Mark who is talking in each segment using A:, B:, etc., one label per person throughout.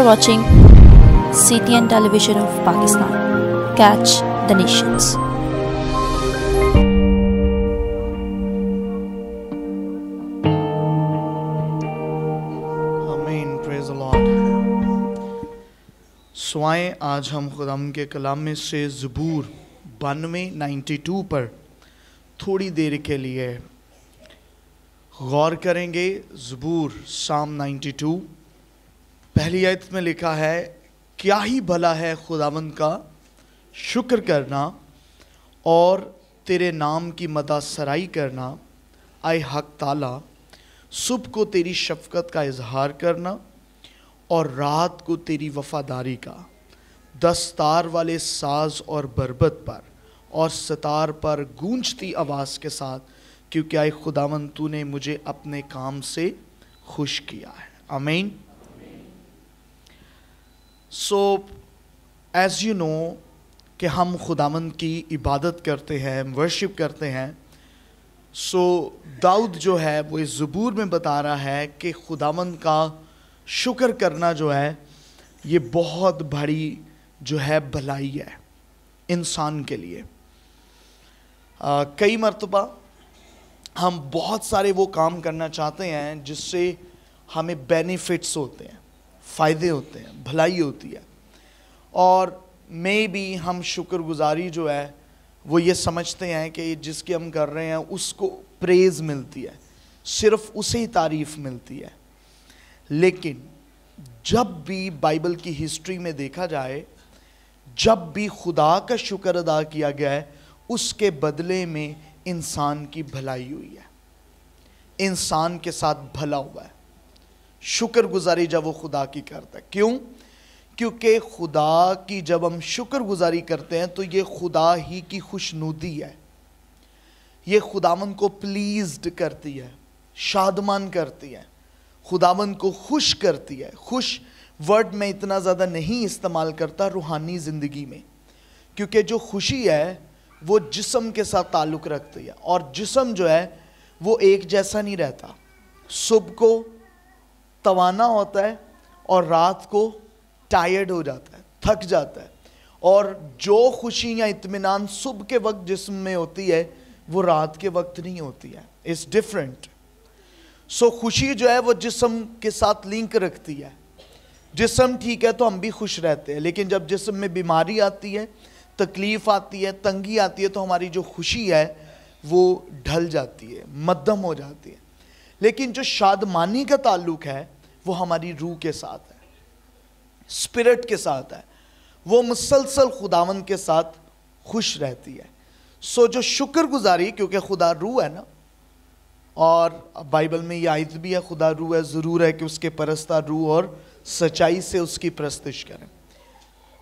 A: are watching CTN Television of Pakistan. Catch the nations. Amen. Praise the Lord. सो आए आज हम खुदाम के कलाम में से ज़बूर बानवे नाइन्टी टू पर थोड़ी देर के लिए गौर करेंगे ज़बूर शाम 92 पहली आयत में लिखा है क्या ही भला है खुदावन का शुक्र करना और तेरे नाम की मदा सराई करना आए हक ताला सुबह को तेरी शफकत का इजहार करना और रात को तेरी वफादारी का दस्तार वाले साज और बरबत पर और सतार पर गूंजती आवाज़ के साथ क्योंकि आए खुदावन तूने मुझे अपने काम से खुश किया है अमीन सो एज़ यू नो कि हम खुदावन की इबादत करते हैं वर्शिप करते हैं सो so, दाऊद जो है वो इस ज़बूर में बता रहा है कि खुदावन का शुक्र करना जो है ये बहुत बड़ी जो है भलाई है इंसान के लिए आ, कई मरतबा हम बहुत सारे वो काम करना चाहते हैं जिससे हमें बेनिफिट्स होते हैं फ़ायदे होते हैं भलाई होती है और मे भी हम शुक्रगुजारी जो है वो ये समझते हैं कि जिसकी हम कर रहे हैं उसको प्रेज़ मिलती है सिर्फ उसे ही तारीफ़ मिलती है लेकिन जब भी बाइबल की हिस्ट्री में देखा जाए जब भी खुदा का शुक्र अदा किया गया है उसके बदले में इंसान की भलाई हुई है इंसान के साथ भला हुआ है शुक्र गुजारी जब वो खुदा की करता है क्यों क्योंकि खुदा की जब हम शुक्र गुजारी करते हैं तो ये खुदा ही की खुशनुदी है ये खुदावन को प्लीज्ड करती है शादमान करती है खुदावन को खुश करती है खुश वर्ड में इतना ज़्यादा नहीं इस्तेमाल करता रूहानी ज़िंदगी में क्योंकि जो खुशी है वो जिसम के साथ ताल्लुक़ रखती है और जिसम जो है वो एक जैसा नहीं रहता सुबह को तवाना होता है और रात को टायर्ड हो जाता है थक जाता है और जो खुशी या इतमान सुबह के वक्त जिसम में होती है वो रात के वक्त नहीं होती है इट्स डिफरेंट सो खुशी जो है वो जिसम के साथ लिंक रखती है जिसम ठीक है तो हम भी खुश रहते हैं लेकिन जब जिसम में बीमारी आती है तकलीफ़ आती है तंगी आती है तो हमारी जो खुशी है वो ढल जाती है मद्धम हो जाती है लेकिन जो शादमानी का ताल्लुक है वो हमारी रूह के साथ है स्पिरिट के साथ है वो मुसलसल खुदावन के साथ खुश रहती है सो जो शुक्रगुजारी क्योंकि खुदा रूह है ना और बाइबल में यह आयत भी है खुदा रूह है ज़रूर है कि उसके परस्ता रूह और सच्चाई से उसकी प्रस्तिश करें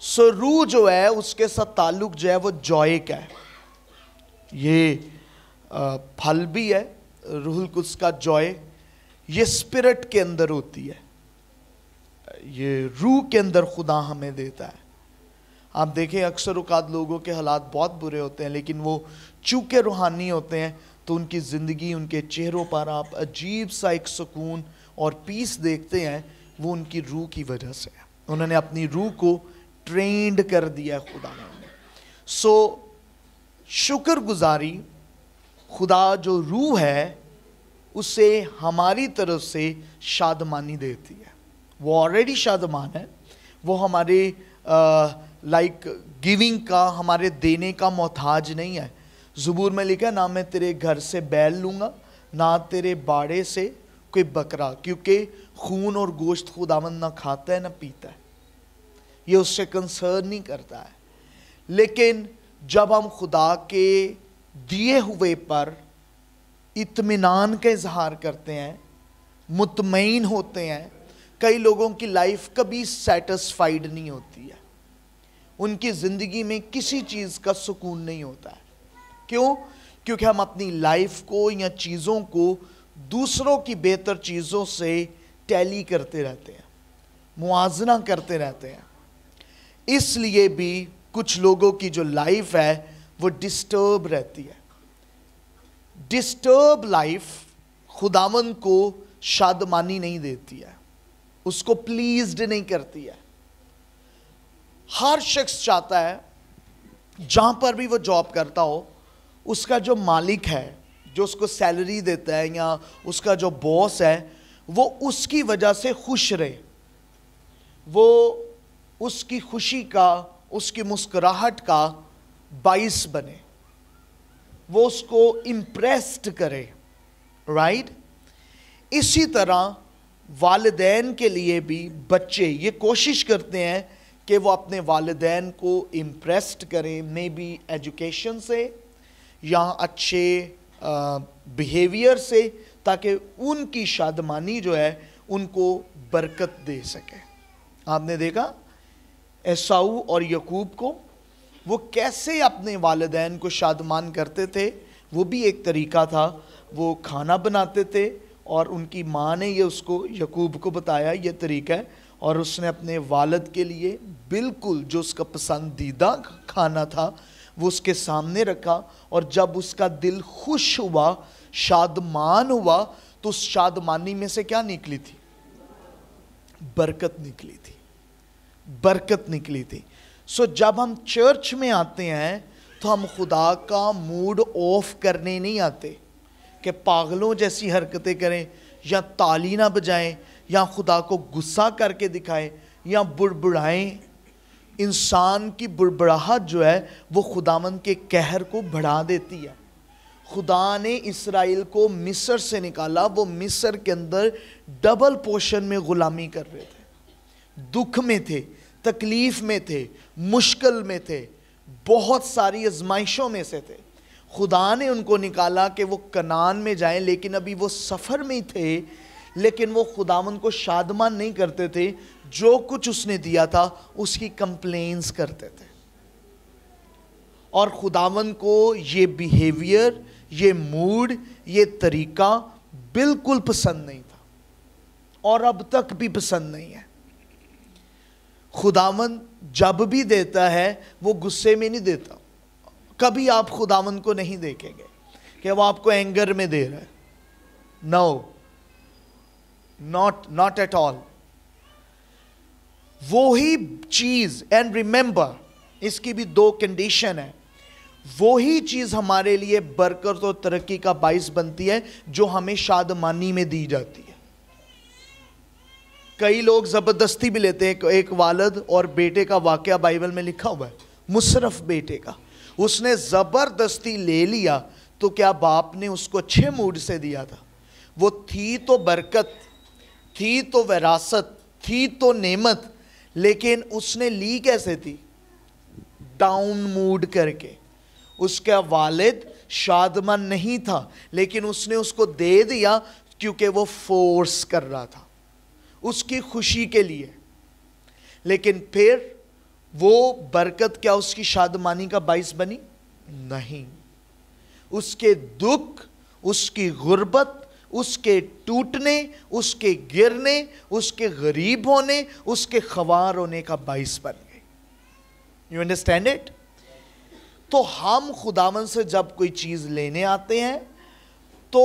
A: सो रूह जो है उसके साथ ताल्लुक जो है वो जॉय का है ये फल भी है रूहुल कुछ का जॉय ये स्पिरिट के अंदर होती है ये रूह के अंदर खुदा हमें देता है आप देखें अक्सर उकाद लोगों के हालात बहुत बुरे होते हैं लेकिन वो चूके रूहानी होते हैं तो उनकी ज़िंदगी उनके चेहरों पर आप अजीब सा एक सुकून और पीस देखते हैं वो उनकी रूह की वजह से है उन्होंने अपनी रूह को ट्रेंड कर दिया है खुदा ने सो so, शुक्रगुजारी खुदा जो रूह है उसे हमारी तरफ से शादमानी देती है वो ऑलरेडी शादमान है वो हमारे लाइक गिविंग का हमारे देने का मोहताज नहीं है ज़बूर में लिखा ना मैं तेरे घर से बैल लूँगा ना तेरे बाड़े से कोई बकरा क्योंकि खून और गोश्त खुदावन ना खाता है ना पीता है ये उससे कंसर्न नहीं करता है लेकिन जब हम खुदा के दिए हुए पर इत्मीनान का इजहार करते हैं मुतमिन होते हैं कई लोगों की लाइफ कभी सेटिस्फाइड नहीं होती है उनकी ज़िंदगी में किसी चीज़ का सुकून नहीं होता है क्यों क्योंकि हम अपनी लाइफ को या चीज़ों को दूसरों की बेहतर चीज़ों से टैली करते रहते हैं मुआजना करते रहते हैं इसलिए भी कुछ लोगों की जो लाइफ है वो डिस्टर्ब रहती है डिस्टर्ब लाइफ खुदामन को शादमानी नहीं देती है उसको प्लीज्ड नहीं करती है हर शख्स चाहता है जहाँ पर भी वो जॉब करता हो उसका जो मालिक है जो उसको सैलरी देता है या उसका जो बॉस है वो उसकी वजह से खुश रहे वो उसकी खुशी का उसकी मुस्कुराहट का बाइस बने वो उसको इम्प्रेस्ड करे राइट इसी तरह वालदेन के लिए भी बच्चे ये कोशिश करते हैं कि वो अपने वालदेन को इम्प्रेस्ड करें मे बी एजुकेशन से या अच्छे बिहेवियर से ताकि उनकी शादमानी जो है उनको बरकत दे सके आपने देखा एसाऊ और यकूब को वो कैसे अपने वालदेन को शादमान करते थे वो भी एक तरीका था वो खाना बनाते थे और उनकी माँ ने ये उसको यकूब को बताया ये तरीका है और उसने अपने वालद के लिए बिल्कुल जो उसका पसंदीदा खाना था वो उसके सामने रखा और जब उसका दिल खुश हुआ शादमान हुआ तो उस शादमानी में से क्या निकली थी बरकत निकली थी बरकत निकली थी सो so, जब हम चर्च में आते हैं तो हम खुदा का मूड ऑफ करने नहीं आते कि पागलों जैसी हरकतें करें या ताली ना बजाएं या खुदा को गुस्सा करके दिखाएं या बुड़बुड़ाएं इंसान की बुड़बुड़ाहट जो है वो खुदावन के कहर को बढ़ा देती है खुदा ने इसराइल को मिस्र से निकाला वो मिस्र के अंदर डबल पोशन में ग़ुलामी कर रहे थे दुख में थे तकलीफ़ में थे मुश्किल में थे बहुत सारी आजमाइशों में से थे खुदा ने उनको निकाला कि वो कनान में जाएं लेकिन अभी वो सफ़र में ही थे लेकिन वो खुदावन को शादमान नहीं करते थे जो कुछ उसने दिया था उसकी कंप्लेंस करते थे और खुदावन को ये बिहेवियर ये मूड ये तरीका बिल्कुल पसंद नहीं था और अब तक भी पसंद नहीं है खुदावन जब भी देता है वो गुस्से में नहीं देता कभी आप खुदावन को नहीं देखेंगे कि वो आपको एंगर में दे रहा है no not not at all वो ही चीज एंड रिमेंबर इसकी भी दो कंडीशन है वो ही चीज हमारे लिए बरकत और तरक्की का बाइस बनती है जो हमें शादमानी में दी जाती है कई लोग ज़बरदस्ती भी लेते हैं एक वालद और बेटे का वाक्य बाइबल में लिखा हुआ है मुशरफ बेटे का उसने ज़बरदस्ती ले लिया तो क्या बाप ने उसको अच्छे मूड से दिया था वो थी तो बरकत थी तो विरासत थी तो नेमत लेकिन उसने ली कैसे थी डाउन मूड करके उसका वालिद शादमन नहीं था लेकिन उसने उसको दे दिया क्योंकि वो फोर्स कर रहा था उसकी खुशी के लिए लेकिन फिर वो बरकत क्या उसकी शादमानी का बाइस बनी नहीं उसके दुख उसकी गुर्बत उसके टूटने उसके गिरने उसके गरीब होने उसके खवार होने का बाइस बन गई यू अंडरस्टैंड इट तो हम खुदावन से जब कोई चीज़ लेने आते हैं तो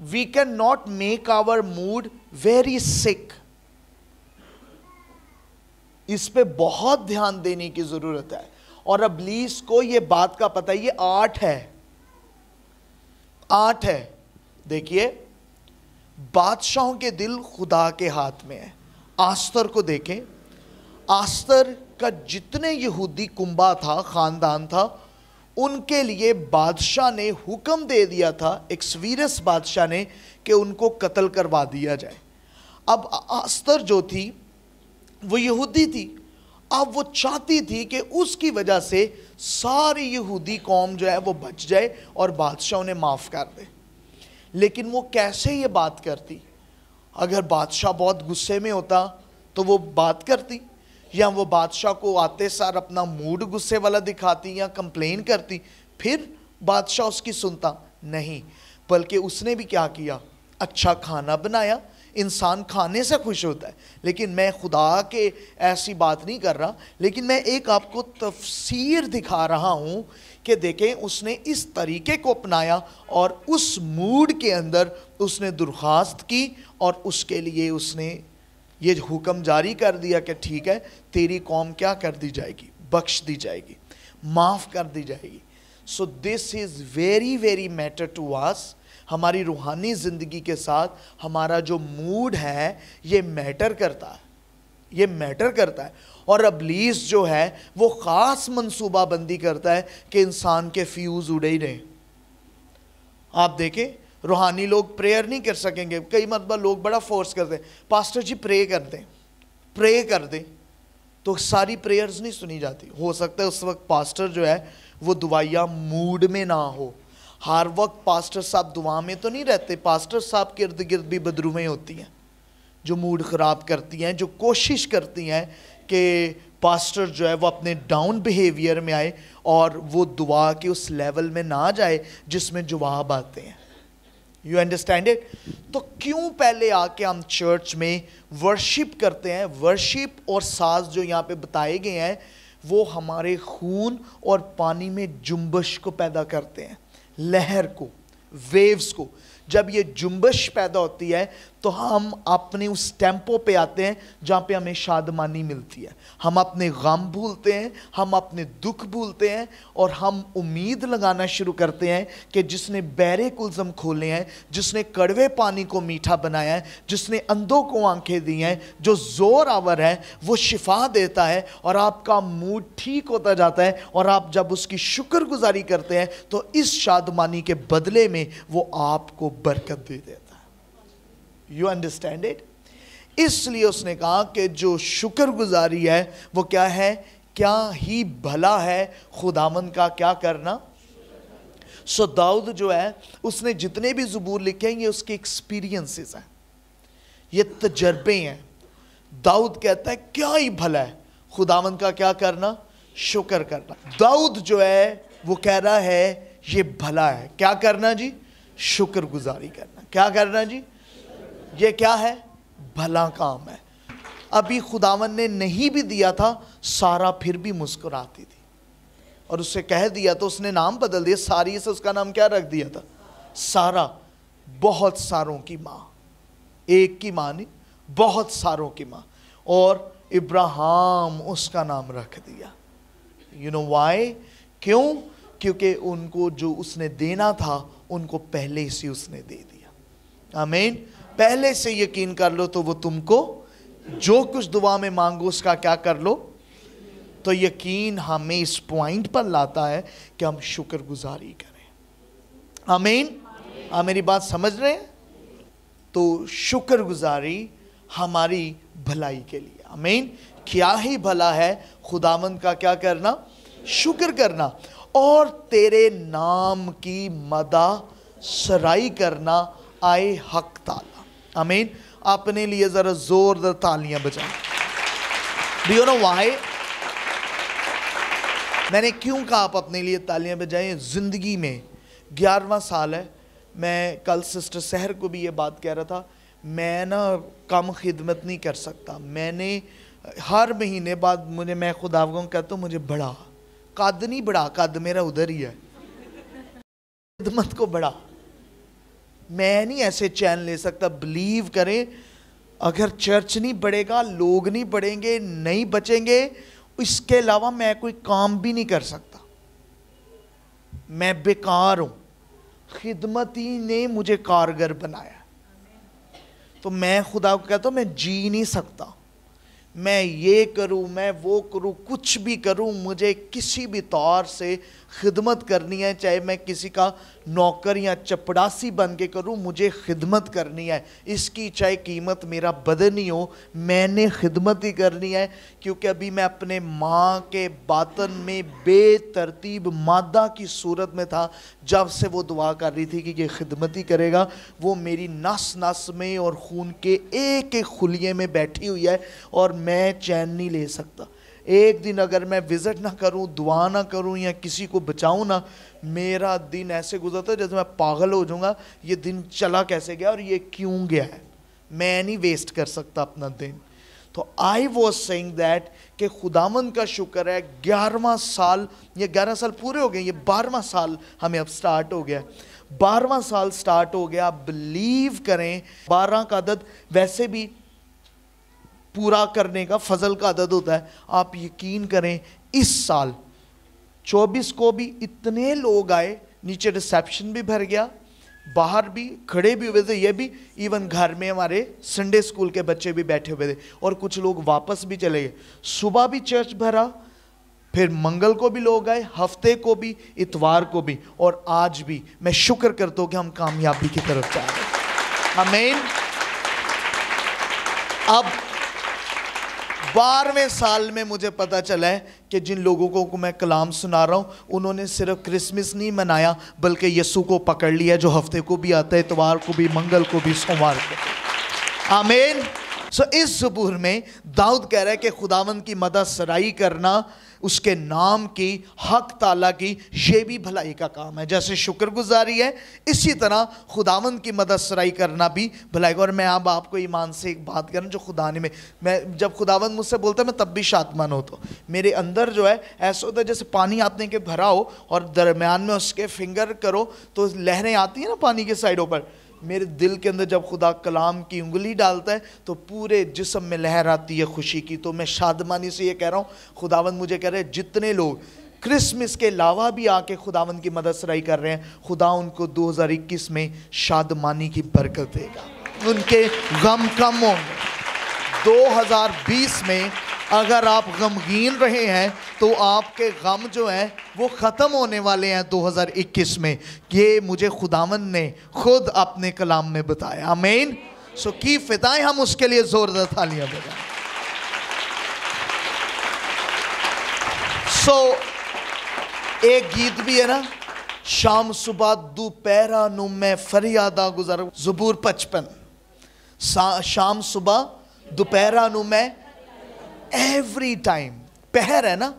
A: we cannot make our mood very sick. इस पे बहुत ध्यान देने की जरूरत है और अबलीस को ये बात का पता ये आठ है आठ है देखिए बादशाहों के दिल खुदा के हाथ में है आस्तर को देखें आस्तर का जितने यहूदी कुंबा था खानदान था उनके लिए बादशाह ने हुक्म दे दिया था एक स्वीरस बादशाह ने कि उनको कत्ल करवा दिया जाए अब अस्तर जो थी वो यहूदी थी अब वो चाहती थी कि उसकी वजह से सारी यहूदी कौम जो है वो बच जाए और बादशाह उन्हें माफ़ कर दे लेकिन वो कैसे ये बात करती अगर बादशाह बहुत गुस्से में होता तो वो बात करती या वो बादशाह को आते सार अपना मूड गुस्से वाला दिखाती या कंप्लेन करती फिर बादशाह उसकी सुनता नहीं बल्कि उसने भी क्या किया अच्छा खाना बनाया इंसान खाने से खुश होता है लेकिन मैं खुदा के ऐसी बात नहीं कर रहा लेकिन मैं एक आपको तफसीर दिखा रहा हूँ कि देखें उसने इस तरीके को अपनाया और उस मूड के अंदर उसने दरख्वास्त की और उसके लिए उसने ये हुक्म जारी कर दिया कि ठीक है तेरी कौम क्या कर दी जाएगी बख्श दी जाएगी माफ़ कर दी जाएगी so this is very very matter to us हमारी रूहानी ज़िंदगी के साथ हमारा जो मूड है ये मैटर करता है ये मैटर करता है और अबलीस जो है वो ख़ास मनसूबाबंदी करता है कि इंसान के फ्यूज़ उड़े ही नहीं आप देखें रूहानी लोग प्रेयर नहीं कर सकेंगे कई मरतबा लोग बड़ा फोर्स करते हैं पास्टर जी प्रे कर दें प्रे कर दें तो सारी प्रेयर्स नहीं सुनी जाती हो सकता है उस वक्त पास्टर जो है वो दुआया मूड में ना हो हर वक्त पास्टर साहब दुआ में तो नहीं रहते पास्टर साहब के इर्द गिर्द भी बदरूमें होती हैं जो मूड ख़राब करती हैं जो कोशिश करती हैं कि पास्टर जो है वो अपने डाउन बिहेवियर में आए और वो दुआ के उस लेवल में ना जाए जिसमें जवाब आते हैं यू अंडरस्टैंड इट तो क्यों पहले आके हम चर्च में वर्शिप करते हैं वर्शिप और साज जो यहाँ पे बताए गए हैं वो हमारे खून और पानी में जुम्बश को पैदा करते हैं लहर को वेव्स को जब ये जुम्बश पैदा होती है तो हम अपने उस टेम्पो पे आते हैं जहाँ पे हमें शादमानी मिलती है हम अपने गम भूलते हैं हम अपने दुख भूलते हैं और हम उम्मीद लगाना शुरू करते हैं कि जिसने बैरे कुलज़म खोले हैं जिसने कड़वे पानी को मीठा बनाया है जिसने अंधों को आंखें दी हैं जो ज़ोर आवर है वो शिफा देता है और आपका मूड ठीक होता जाता है और आप जब उसकी शुक्रगुजारी करते हैं तो इस शादमानी के बदले में वो आपको बरकत दे देता है यू अंडरस्टैंड इट इसलिए उसने कहा कि जो शुक्रगुजारी है वो क्या है क्या ही भला है खुदामन का क्या करना सो so, दाऊद जो है उसने जितने भी जबूर लिखे हैं ये उसके एक्सपीरियंसेस हैं ये तजर्बे हैं दाऊद कहता है क्या ही भला है खुदामन का क्या करना शुक्र करना दाऊद जो है वो कह रहा है ये भला है क्या करना जी शुक्रगुजारी करना क्या करना जी ये क्या है भला काम है अभी खुदावन ने नहीं भी दिया था सारा फिर भी मुस्कुराती थी और उससे कह दिया तो उसने नाम बदल दिया सारी से उसका नाम क्या रख दिया था सारा बहुत सारों की माँ एक की माँ नहीं बहुत सारों की माँ और इब्राहिम उसका नाम रख दिया यू नो वाई क्यों क्योंकि उनको जो उसने देना था उनको पहले से उसने दे दिया आमीन पहले से यकीन कर लो तो वो तुमको जो कुछ दुआ में मांगो उसका क्या कर लो तो यकीन हमें इस पॉइंट पर लाता है कि हम शुक्रगुजारी करें आमीन आप मेरी बात समझ रहे हैं तो शुक्रगुजारी हमारी भलाई के लिए आमीन क्या ही भला है खुदावंद का क्या करना शुक्र करना और तेरे नाम की मदा सराई करना आए हक ताला आमीन अपने लिए ज़रा ज़ोरदार तालियां बजाएं डू यू नो व्हाई मैंने क्यों कहा आप अपने लिए तालियां बजाएं ज़िंदगी में ग्यारहवा साल है मैं कल सिस्टर शहर को भी ये बात कह रहा था मैं ना कम खिदमत नहीं कर सकता मैंने हर महीने बाद मुझे मैं खुद कहता हूँ मुझे बढ़ा कद नहीं बढ़ा कद मेरा उधर ही है खिदमत को बढ़ा मैं नहीं ऐसे चैन ले सकता बिलीव करें अगर चर्च नहीं बढ़ेगा लोग नहीं बढ़ेंगे नहीं बचेंगे इसके अलावा मैं कोई काम भी नहीं कर सकता मैं बेकार हूँ खिदमत ही ने मुझे कारगर बनाया तो मैं खुदा को कहता हूँ मैं जी नहीं सकता मैं ये करूं मैं वो करूं कुछ भी करूं मुझे किसी भी तौर से खिदमत करनी है चाहे मैं किसी का नौकर या चपड़ासी बन के करूँ मुझे खिदमत करनी है इसकी चाहे कीमत मेरा बदन ही हो मैंने खिदमत ही करनी है क्योंकि अभी मैं अपने माँ के बातन में बेतरतीब मादा की सूरत में था जब से वो दुआ कर रही थी कि ये खिदमत ही करेगा वो मेरी नस नस में और खून के एक एक खुलिए में बैठी हुई है और मैं चैन नहीं ले सकता एक दिन अगर मैं विज़िट ना करूं दुआ ना करूं या किसी को बचाऊं ना मेरा दिन ऐसे गुजरता है जैसे मैं पागल हो जाऊंगा ये दिन चला कैसे गया और ये क्यों गया है मैं नहीं वेस्ट कर सकता अपना दिन तो आई वॉज सेंग दैट कि खुदामंद का शुक्र है ग्यारहवा साल ये ग्यारह साल पूरे हो गए ये बारहवा साल हमें अब स्टार्ट हो गया बारहवा साल स्टार्ट हो गया बिलीव करें बारह का अदद वैसे भी पूरा करने का फजल का अदद होता है आप यकीन करें इस साल 24 को भी इतने लोग आए नीचे रिसेप्शन भी भर गया बाहर भी खड़े भी हुए थे ये भी इवन घर में हमारे संडे स्कूल के बच्चे भी बैठे हुए थे और कुछ लोग वापस भी चले गए सुबह भी चर्च भरा फिर मंगल को भी लोग आए हफ्ते को भी इतवार को भी और आज भी मैं शुक्र करता हूँ कि हम कामयाबी की तरफ जा रहे हैं अब बारहवें साल में मुझे पता चला है कि जिन लोगों को मैं कलाम सुना रहा हूँ उन्होंने सिर्फ क्रिसमस नहीं मनाया बल्कि यसु को पकड़ लिया जो हफ्ते को भी आता है इतवार को भी मंगल को भी सोमवार को आमेर सो so, इस जबूर में दाऊद कह रहा है कि खुदावन की मदद सराई करना उसके नाम की हक ताला की ये भी भलाई का काम है जैसे शुक्रगुजारी है इसी तरह खुदावंद की मदद सराई करना भी भलाई का और मैं अब आपको ईमान से एक बात करूँ जो खुदा ने में मैं जब खुदावंद मुझसे बोलता है मैं तब भी शातमन होता हूँ मेरे अंदर जो है ऐसा होता है जैसे पानी आते के भरा हो और दरमियान में उसके फिंगर करो तो लहरें आती हैं ना पानी के साइडों पर मेरे दिल के अंदर जब खुदा कलाम की उंगली डालता है तो पूरे जिसम में लहर आती है खुशी की तो मैं शादमानी से ये कह रहा हूँ खुदावन मुझे कह रहे हैं जितने लोग क्रिसमस के अलावा भी आके खुदावन की मदद सराई कर रहे हैं खुदा उनको 2021 में शादमानी की बरकत देगा उनके गम कम होंगे 2020 में अगर आप गमगीन रहे हैं तो आपके गम जो हैं वो ख़त्म होने वाले हैं 2021 में ये मुझे खुदावन ने खुद अपने कलाम में बताया मेन सो की फिताएँ हम उसके लिए ज़ोरदार थालियाँ बजाएं सो so, एक गीत भी है ना शाम सुबह दोपहरा नु मैं फरियादा गुजर जबूर पचपन शाम सुबह दोपहरा नु मैं एवरी टाइम पहर है ना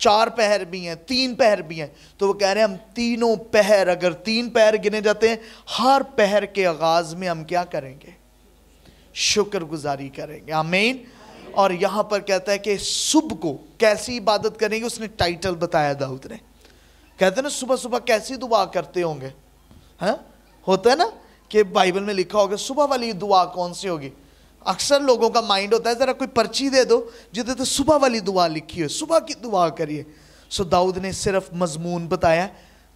A: चार पहर भी हैं तीन पहर भी हैं तो वो कह रहे हैं हम तीनों पहर अगर तीन पहर गिने जाते हैं हर पहर के आगाज में हम क्या करेंगे शुक्रगुजारी करेंगे आमीन और यहाँ पर कहता है कि सुबह को कैसी इबादत करेंगे उसने टाइटल बताया दाऊद ने कहते हैं ना सुबह सुबह कैसी दुआ करते होंगे हैं हाँ? होता है ना कि बाइबल में लिखा होगा सुबह वाली दुआ कौन सी होगी अक्सर लोगों का माइंड होता है ज़रा कोई पर्ची दे दो जिसे तो सुबह वाली दुआ लिखी हो सुबह की दुआ करिए सो दाऊद ने सिर्फ मजमून बताया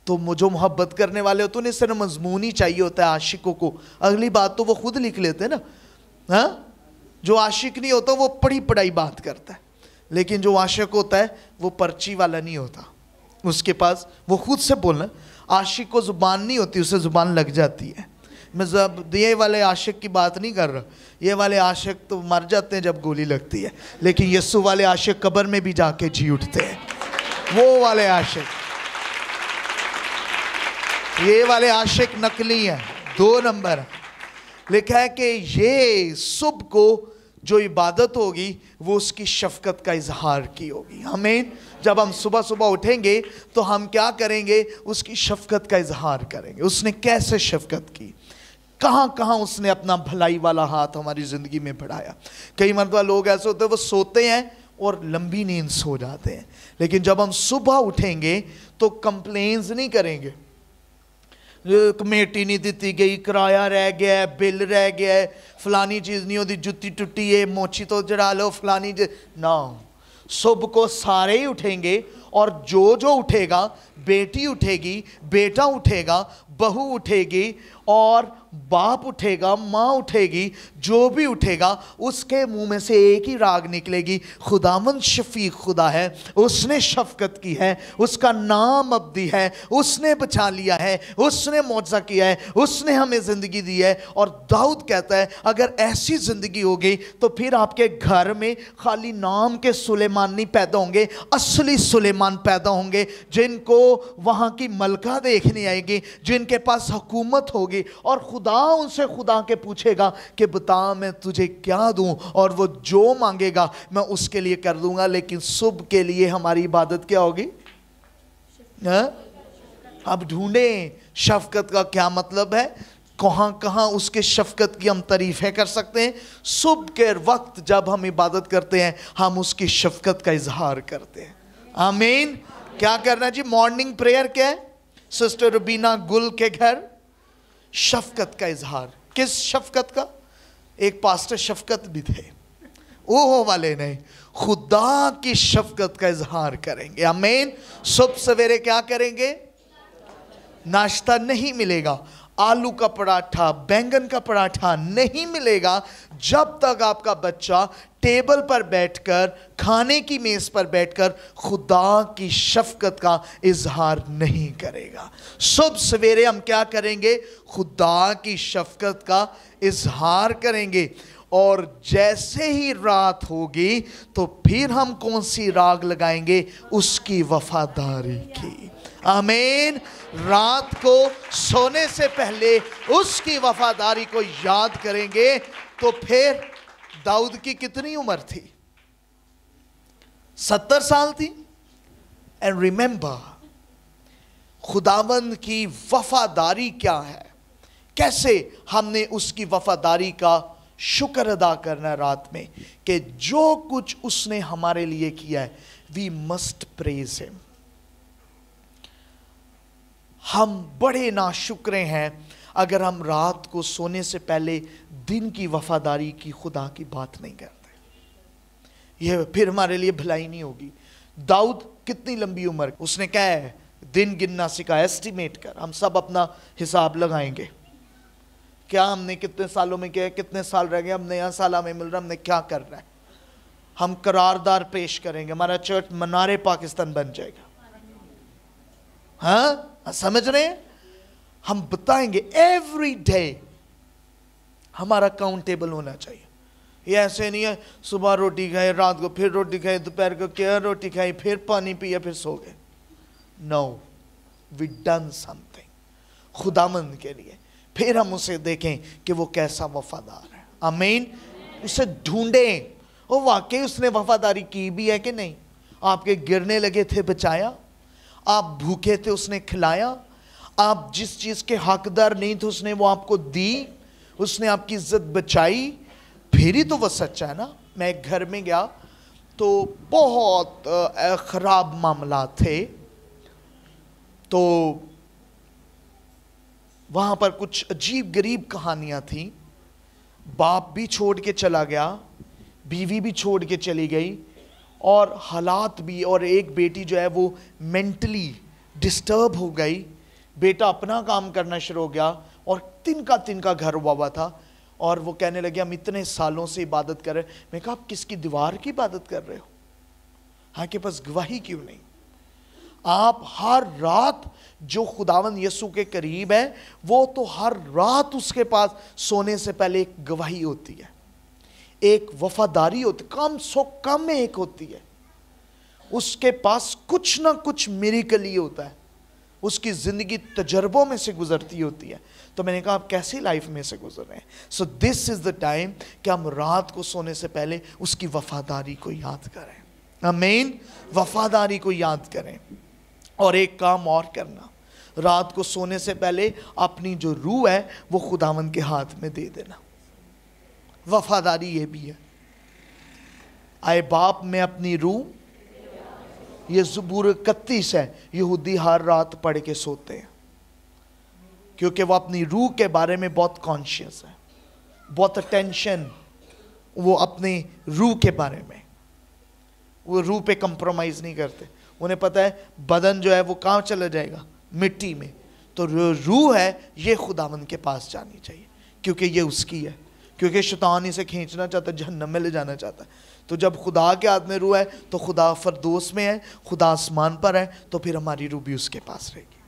A: तो जो मोहब्बत करने वाले होते तो उन्हें सिर्फ मजमून ही चाहिए होता है आशिकों को अगली बात तो वो खुद लिख लेते हैं ना हाँ जो आशिक नहीं होता वो पढ़ी पढ़ाई बात करता है लेकिन जो आशिक होता है वो पर्ची वाला नहीं होता उसके पास वो खुद से बोलना आशिक को ज़ुबान नहीं होती उसे ज़ुबान लग जाती है मैं जब ये वाले आशिक की बात नहीं कर रहा ये वाले आशिक तो मर जाते हैं जब गोली लगती है लेकिन यस्सु वाले आशिक कब्र में भी जाके जी उठते हैं वो वाले आशिक ये वाले आशिक नकली हैं दो नंबर लिखा है कि ये सुबह को जो इबादत होगी वो उसकी शफकत का इजहार की होगी हमें जब हम सुबह सुबह उठेंगे तो हम क्या करेंगे उसकी शफकत का इजहार करेंगे उसने कैसे शफकत की कहाँ कहाँ उसने अपना भलाई वाला हाथ हमारी ज़िंदगी में बढ़ाया कई मरतबा लोग ऐसे होते हैं वो सोते हैं और लंबी नींद सो जाते हैं लेकिन जब हम सुबह उठेंगे तो कंप्लेन्स नहीं करेंगे कमेटी नहीं दी गई किराया रह गया है बिल रह गया फलानी चीज़ नहीं होती जुत्ती टूटी है मोची तो चढ़ा लो फलानी ना सुबह को सारे ही उठेंगे और जो जो उठेगा बेटी उठेगी बेटा उठेगा बहू उठेगी और बाप उठेगा माँ उठेगी जो भी उठेगा उसके मुंह में से एक ही राग निकलेगी खुदामन शफीक खुदा है उसने शफकत की है उसका नाम दी है उसने बचा लिया है उसने मुआवजा किया है उसने हमें ज़िंदगी दी है और दाऊद कहता है अगर ऐसी ज़िंदगी हो गई तो फिर आपके घर में खाली नाम के सुलेमान नहीं पैदा होंगे असली सुलेमान पैदा होंगे जिनको वहाँ की मलका देखने आएगी जिन जिनके पास हुकूमत होगी और खुदा उनसे खुदा के पूछेगा कि बता मैं तुझे क्या दूँ और वो जो मांगेगा मैं उसके लिए कर दूंगा लेकिन सुबह के लिए हमारी इबादत क्या होगी हाँ? अब ढूंढें शफकत का क्या मतलब है कहाँ कहाँ उसके शफकत की हम तारीफ़ें कर सकते हैं सुबह के वक्त जब हम इबादत करते हैं हम उसकी शफकत का इजहार करते हैं आमीन क्या करना जी मॉर्निंग प्रेयर क्या है सिस्टर रुबीना गुल के घर शफकत का इजहार किस शफकत का एक पास्टर शफकत भी थे ओहो वाले नहीं खुदा की शफकत का इजहार करेंगे अमेन सुबह सवेरे क्या करेंगे नाश्ता नहीं मिलेगा आलू का पराठा बैंगन का पराठा नहीं मिलेगा जब तक आपका बच्चा टेबल पर बैठकर खाने की मेज़ पर बैठकर खुदा की शफकत का इजहार नहीं करेगा सुबह सवेरे हम क्या करेंगे खुदा की शफकत का इजहार करेंगे और जैसे ही रात होगी तो फिर हम कौन सी राग लगाएंगे उसकी वफादारी की आमीन रात को सोने से पहले उसकी वफादारी को याद करेंगे तो फिर दाऊद की कितनी उम्र थी सत्तर साल थी एंड रिमेंबर खुदावंद की वफादारी क्या है कैसे हमने उसकी वफादारी का शुक्र अदा करना रात में कि जो कुछ उसने हमारे लिए किया है वी मस्ट प्रेज हिम हम बड़े नाशुक्रे हैं अगर हम रात को सोने से पहले दिन की वफादारी की खुदा की बात नहीं करते यह फिर हमारे लिए भलाई नहीं होगी दाऊद कितनी लंबी उम्र उसने क्या है दिन गिनना सिखा एस्टिमेट कर हम सब अपना हिसाब लगाएंगे क्या हमने कितने सालों में किया कितने साल रह गए हम नया साल हमें मिल रहा हमने क्या कर रहा है हम करारदार पेश करेंगे हमारा चर्च मनारे पाकिस्तान बन जाएगा हाँ हाँ, समझ रहे हैं हम बताएंगे एवरी डे हमारा काउंटेबल होना चाहिए ये ऐसे नहीं है सुबह रोटी खाए रात को फिर रोटी खाए दोपहर को क्या रोटी खाई फिर पानी पिया फिर सो गए नो वी डन समथिंग खुदामंद के लिए फिर हम उसे देखें कि वो कैसा वफादार है अमीन उसे ढूंढें वो वाकई उसने वफादारी की भी है कि नहीं आपके गिरने लगे थे बचाया आप भूखे थे उसने खिलाया आप जिस चीज़ के हकदार नहीं थे उसने वो आपको दी उसने आपकी इज्जत बचाई फिर ही तो वह सच्चा है ना मैं घर में गया तो बहुत ख़राब मामला थे तो वहाँ पर कुछ अजीब गरीब कहानियाँ थी बाप भी छोड़ के चला गया बीवी भी छोड़ के चली गई और हालात भी और एक बेटी जो है वो मेंटली डिस्टर्ब हो गई बेटा अपना काम करना शुरू हो गया और तिनका तिनका घर हुआ हुआ था और वो कहने लगे हम इतने सालों से इबादत कर रहे हैं मैं कहा आप किसकी दीवार की इबादत कर रहे हो हाँ के पास गवाही क्यों नहीं आप हर रात जो खुदावन यसु के करीब है वो तो हर रात उसके पास सोने से पहले एक गवाही होती है एक वफादारी होती कम सो कम एक होती है उसके पास कुछ ना कुछ मेरिकल ही होता है उसकी ज़िंदगी तजर्बों में से गुजरती होती है तो मैंने कहा आप कैसी लाइफ में से गुजर रहे हैं so this is the time कि हम रात को सोने से पहले उसकी वफादारी को याद करें मेन वफादारी को याद करें और एक काम और करना रात को सोने से पहले अपनी जो रूह है वो खुदावन के हाथ में दे देना वफादारी ये भी है आए बाप में अपनी रूह ये जबूर इकतीस है यहूदी हर रात पढ़ के सोते हैं क्योंकि वो अपनी रूह के बारे में बहुत कॉन्शियस है बहुत अटेंशन वो अपनी रूह के बारे में वो रूह पे कंप्रोमाइज़ नहीं करते उन्हें पता है बदन जो है वो कहाँ चला जाएगा मिट्टी में तो रूह है ये खुदावन के पास जानी चाहिए क्योंकि ये उसकी है क्योंकि शैतान इसे खींचना चाहता है जहन्नम में ले जाना चाहता है तो जब खुदा के हाथ में रूह है तो खुदा फरदोस में है खुदा आसमान पर है तो फिर हमारी रूह भी उसके पास रहेगी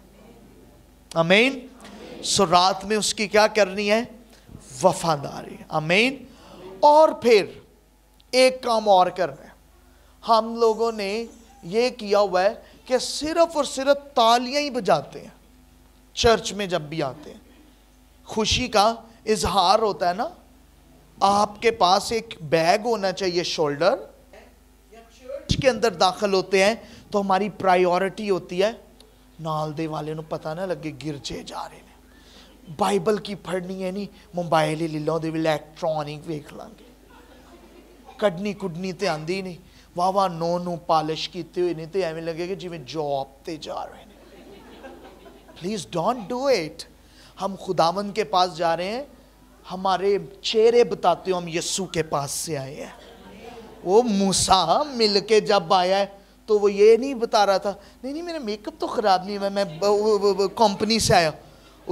A: अमीन सो रात में उसकी क्या करनी है वफादारी अमीन और फिर एक काम और करना है हम लोगों ने यह किया हुआ है कि सिर्फ और सिर्फ तालियां ही बजाते हैं चर्च में जब भी आते हैं खुशी का इजहार होता है ना आपके पास एक बैग होना चाहिए शोल्डर चर्च के अंदर दाखिल होते हैं तो हमारी प्रायोरिटी होती है नाल दे वाले नु पता ना लगे गिरजे जा रहे हैं बाइबल की पढ़नी है नहीं मोबाइल ही ले लो दे इलेक्ट्रॉनिक देख लेंगे कडनी कुडनी तो आंदी नहीं वाह वाह नो नो पॉलिश कीते हुए नहीं तो एवं लगे कि जिवें जॉब ते जा रहे हैं प्लीज डोंट डू इट हम खुदावन के पास जा रहे हैं हमारे चेहरे बताते हो हम यस्सु के पास से आए हैं वो मूसा मिल के जब आया है तो वो ये नहीं बता रहा था नहीं नहीं मेरा मेकअप तो ख़राब नहीं हुआ मैं कंपनी से आया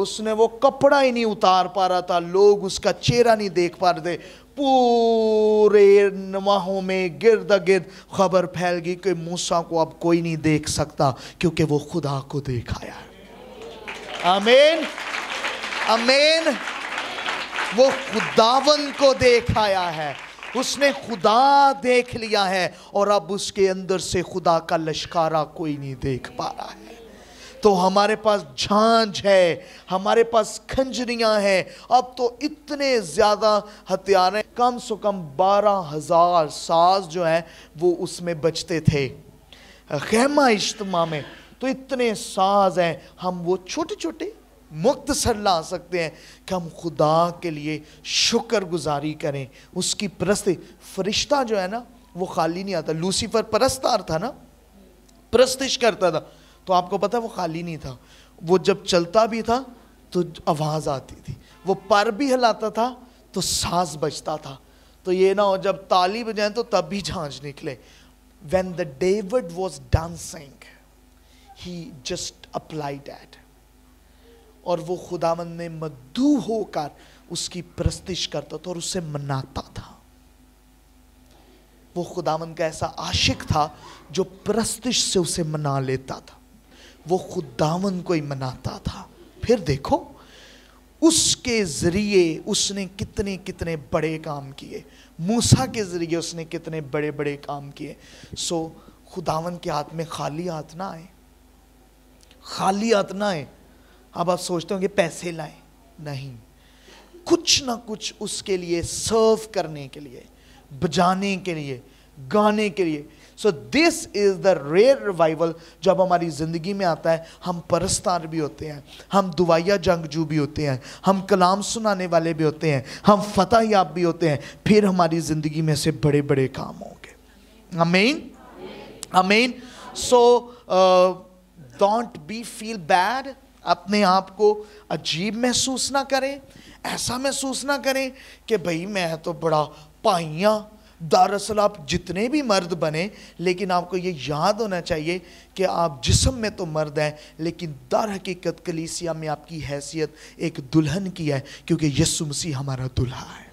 A: उसने वो कपड़ा ही नहीं उतार पा रहा था लोग उसका चेहरा नहीं देख पा रहे थे पूरे नवाहों में गिर्द गिर्द खबर फैल गई कि मूसा को अब कोई नहीं देख सकता क्योंकि वो खुदा को देखाया अमेन अमेन वो खुदावन को देख आया है उसने खुदा देख लिया है और अब उसके अंदर से खुदा का लश्कारा कोई नहीं देख पा रहा है तो हमारे पास झांझ है हमारे पास खंजरियां हैं अब तो इतने ज़्यादा हथियार हैं कम से कम बारह हज़ार साज जो है वो उसमें बचते थे खेमा इज्तम में तो इतने साज हैं हम वो छोटे छोटे मुक्त सर ला सकते हैं कि हम खुदा के लिए शुक्र गुजारी करें उसकी परस्त फरिश्ता जो है ना वो खाली नहीं आता लूसीफर परस्तार था ना प्रस्तिश करता था तो आपको पता वो खाली नहीं था वो जब चलता भी था तो आवाज़ आती थी वो पर भी हिलाता था तो सांस बजता था तो ये ना हो जब ताली बजाएं तो तब भी झांझ निकले when the David was dancing he just apply that और वो खुदावन ने मधु होकर उसकी प्रस्तिश करता था और उसे मनाता था वो खुदावन का ऐसा आशिक था जो प्रस्तिश से उसे मना लेता था वो खुदावन को ही मनाता था फिर देखो उसके ज़रिए उसने कितने कितने बड़े काम किए मूसा के ज़रिए उसने कितने बड़े बड़े काम किए सो खुदावन के हाथ में खाली हाथ ना आए खाली हाथ ना आए अब आप सोचते होंगे पैसे लाए नहीं कुछ ना कुछ उसके लिए सर्व करने के लिए बजाने के लिए गाने के लिए so this is the rare revival जब हमारी ज़िंदगी में आता है हम परस्तार भी होते हैं हम दुआया जंगजू भी होते हैं हम कलाम सुनाने वाले भी होते हैं हम फतह याब भी होते हैं फिर हमारी ज़िंदगी में से बड़े बड़े काम होंगे अमीन अमीन so don't be feel bad अपने आप को अजीब महसूस ना करें ऐसा महसूस ना करें कि भाई मैं तो बड़ा पाइया दरअसल आप जितने भी मर्द बने लेकिन आपको ये याद होना चाहिए कि आप जिसम में तो मर्द हैं लेकिन दर हकीकत कलीसिया में आपकी हैसियत एक दुल्हन की है क्योंकि यसु मसीह हमारा दुल्हा है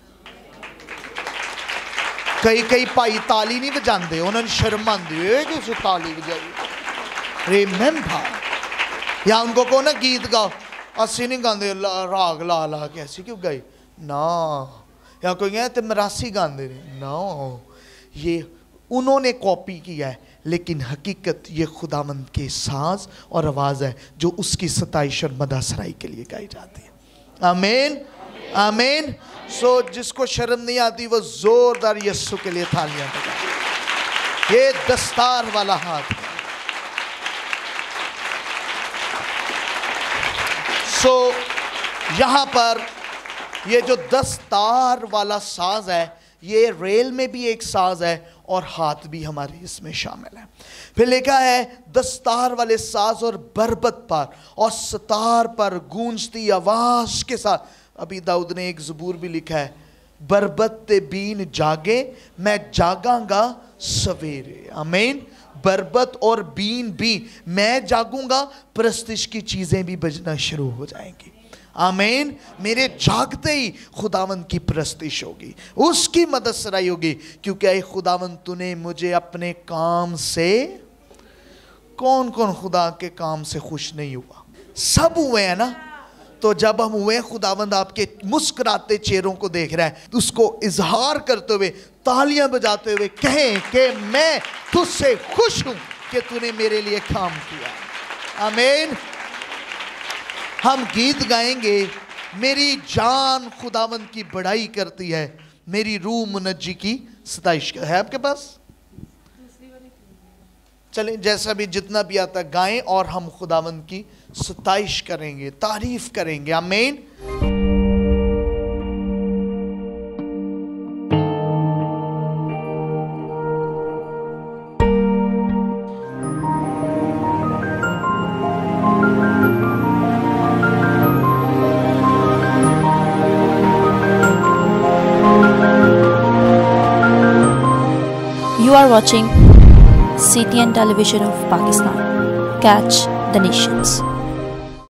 A: कई कई भाई ताली नहीं बजाते उन्होंने शर्म आती ताली बजाई रे मैम भाई या उनको कहो ना गीत गाओ असी नहीं गाते राग ला ला के असी क्यों गाई ना या कोई है तो मरासी गाते ने ना ये उन्होंने कॉपी किया है लेकिन हकीकत ये खुदामंद के साज और आवाज़ है जो उसकी सताइश और मदासराई के लिए गाई जाती है आमीन आमीन सो जिसको शर्म नहीं आती वो ज़ोरदार यस्सु के लिए थालियां ये दस्तार वाला हाथ है सो so, यहाँ पर ये जो दस तार वाला साज है ये रेल में भी एक साज है और हाथ भी हमारे इसमें शामिल है फिर लिखा है दस्तार वाले साज और बरबत पर और सतार पर गूंजती आवाज के साथ अभी दाऊद ने एक जबूर भी लिखा है बरबत बीन जागे मैं जागांगा सवेरे आमीन बरबत और बीन भी मैं जागूंगा प्रस्तिश की चीज़ें भी बजना शुरू हो जाएंगी आमेन मेरे जागते ही खुदावन की प्रस्तिश होगी उसकी मदद सराई होगी क्योंकि आई खुदावन तूने मुझे अपने काम से कौन कौन खुदा के काम से खुश नहीं हुआ सब हुए हैं ना तो जब हम हुए खुदावंद आपके मुस्कुराते चेहरों को देख रहा है उसको इजहार करते हुए तालियां बजाते हुए कहें कि मैं तुझसे खुश हूं कि तूने मेरे लिए काम किया अमेन हम गीत गाएंगे मेरी जान खुदावंद की बड़ाई करती है मेरी रूह मुनजी की सताइश है आपके पास चलें जैसा भी जितना भी आता गाएं और हम खुदावंद की सताइश करेंगे तारीफ करेंगे amen You are watching CTN Television of Pakistan. Catch the Nations.